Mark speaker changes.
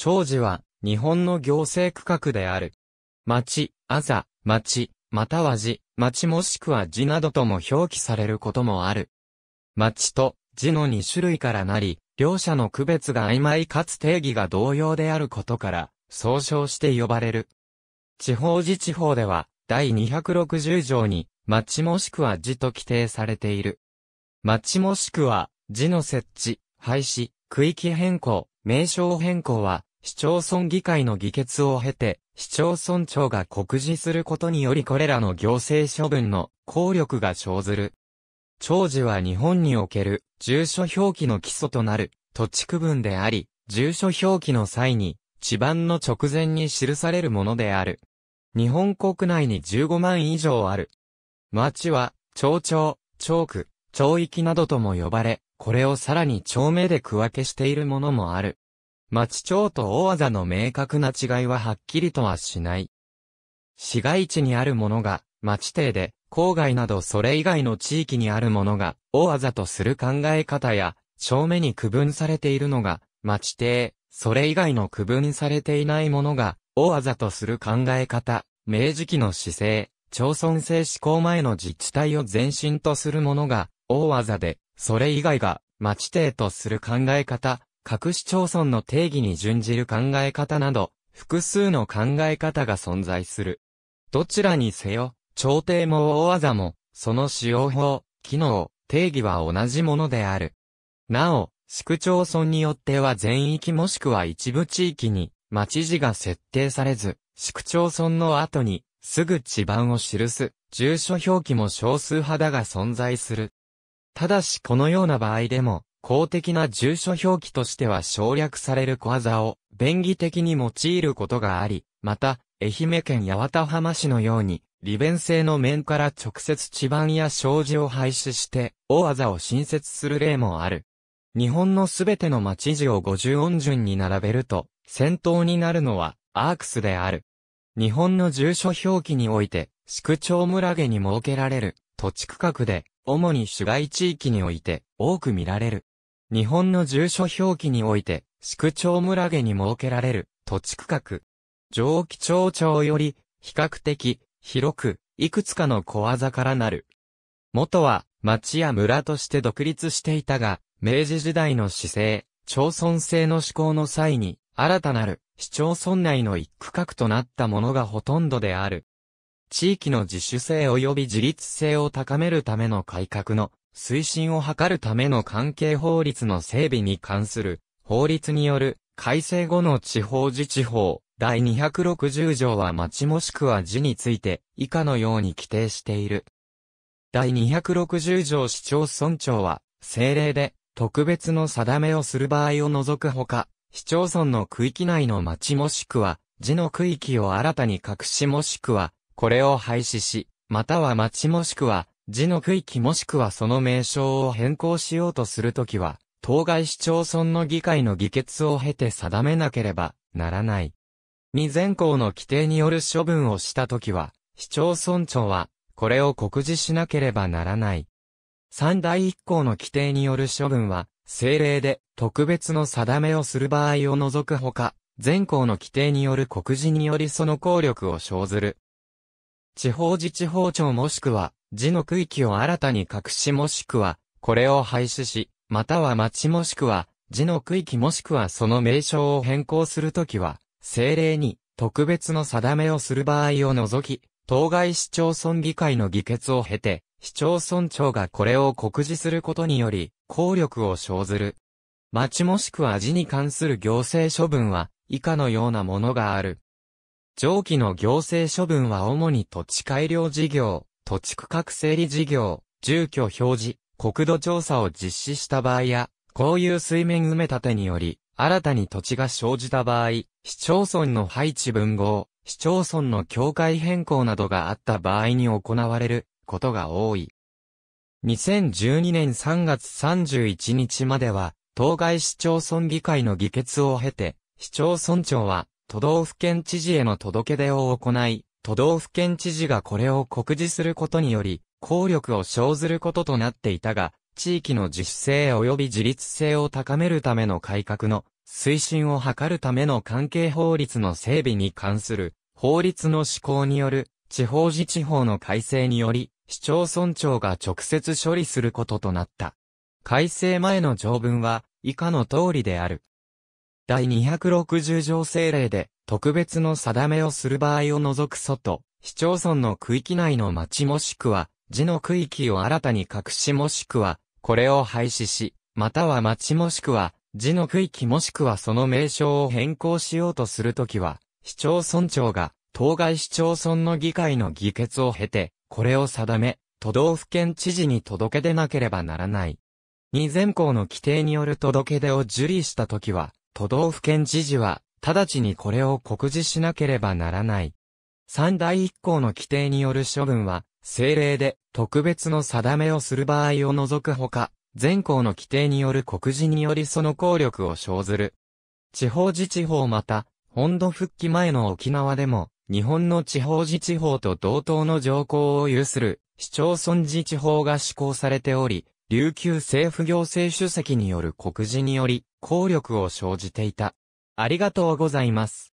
Speaker 1: 長寺は、日本の行政区画である。町、あざ、町、または寺、町もしくは寺などとも表記されることもある。町と寺の2種類からなり、両者の区別が曖昧かつ定義が同様であることから、総称して呼ばれる。地方自治法では、第260条に、町もしくは寺と規定されている。町もしくは、寺の設置、廃止、区域変更、名称変更は、市町村議会の議決を経て、市町村長が告示することによりこれらの行政処分の効力が生ずる。長寿は日本における住所表記の基礎となる土地区分であり、住所表記の際に地盤の直前に記されるものである。日本国内に15万以上ある。町は、町長、町区、町域などとも呼ばれ、これをさらに町名で区分けしているものもある。町町と大技の明確な違いははっきりとはしない。市街地にあるものが、町邸で、郊外などそれ以外の地域にあるものが、大技とする考え方や、正面に区分されているのが、町邸、それ以外の区分されていないものが、大技とする考え方、明治期の姿勢、町村制施行前の自治体を前身とするものが、大技で、それ以外が、町邸とする考え方、各市町村の定義に準じる考え方など、複数の考え方が存在する。どちらにせよ、朝廷も大技も、その使用法、機能、定義は同じものである。なお、市区町村によっては全域もしくは一部地域に、町字が設定されず、市区町村の後に、すぐ地盤を記す、住所表記も少数派だが存在する。ただしこのような場合でも、公的な住所表記としては省略される小技を便宜的に用いることがあり、また、愛媛県八幡浜市のように、利便性の面から直接地盤や障子を廃止して、大技を新設する例もある。日本のすべての町字を五十音順に並べると、先頭になるのは、アークスである。日本の住所表記において、市区町村下に設けられる、土地区画で、主に市街地域において、多く見られる。日本の住所表記において、市区町村下に設けられる土地区画。上記町長より、比較的、広く、いくつかの小技からなる。元は、町や村として独立していたが、明治時代の市政、町村制の施行の際に、新たなる市町村内の一区画となったものがほとんどである。地域の自主性及び自立性を高めるための改革の推進を図るための関係法律の整備に関する法律による改正後の地方自治法第260条は町もしくは寺について以下のように規定している。第260条市町村長は政令で特別の定めをする場合を除くほか、市町村の区域内の町もしくは市の区域を新たに隠しもしくはこれを廃止し、または町もしくは字の区域もしくはその名称を変更しようとするときは、当該市町村の議会の議決を経て定めなければならない。未全項の規定による処分をしたときは、市町村長は、これを告示しなければならない。三第一項の規定による処分は、政令で特別の定めをする場合を除くほか、全項の規定による告示によりその効力を生ずる。地方自治法庁もしくは字の区域を新たに隠しもしくは、これを廃止し、または町もしくは、字の区域もしくはその名称を変更するときは、政令に特別の定めをする場合を除き、当該市町村議会の議決を経て、市町村長がこれを告示することにより、効力を生ずる。町もしくは字に関する行政処分は、以下のようなものがある。上記の行政処分は主に土地改良事業、土地区画整理事業、住居表示、国土調査を実施した場合や、こういう水面埋め立てにより、新たに土地が生じた場合、市町村の配置分合、市町村の境界変更などがあった場合に行われることが多い。2012年3月31日までは、当該市町村議会の議決を経て、市町村長は都道府県知事への届け出を行い、都道府県知事がこれを告示することにより、効力を生ずることとなっていたが、地域の自主性及び自律性を高めるための改革の推進を図るための関係法律の整備に関する法律の施行による地方自治法の改正により市町村長が直接処理することとなった。改正前の条文は以下の通りである。第260条政令で特別の定めをする場合を除く外、市町村の区域内の町もしくは、地の区域を新たに隠しもしくは、これを廃止し、または町もしくは、地の区域もしくはその名称を変更しようとするときは、市町村長が、当該市町村の議会の議決を経て、これを定め、都道府県知事に届け出なければならない。に前項の規定による届け出を受理したときは、都道府県知事は、直ちにこれを告示しなければならない。三大一項の規定による処分は、政令で特別の定めをする場合を除くほか、全項の規定による告示によりその効力を生ずる。地方自治法また、本土復帰前の沖縄でも、日本の地方自治法と同等の条項を有する市町村自治法が施行されており、琉球政府行政主席による告示により、効力を生じていた。ありがとうございます。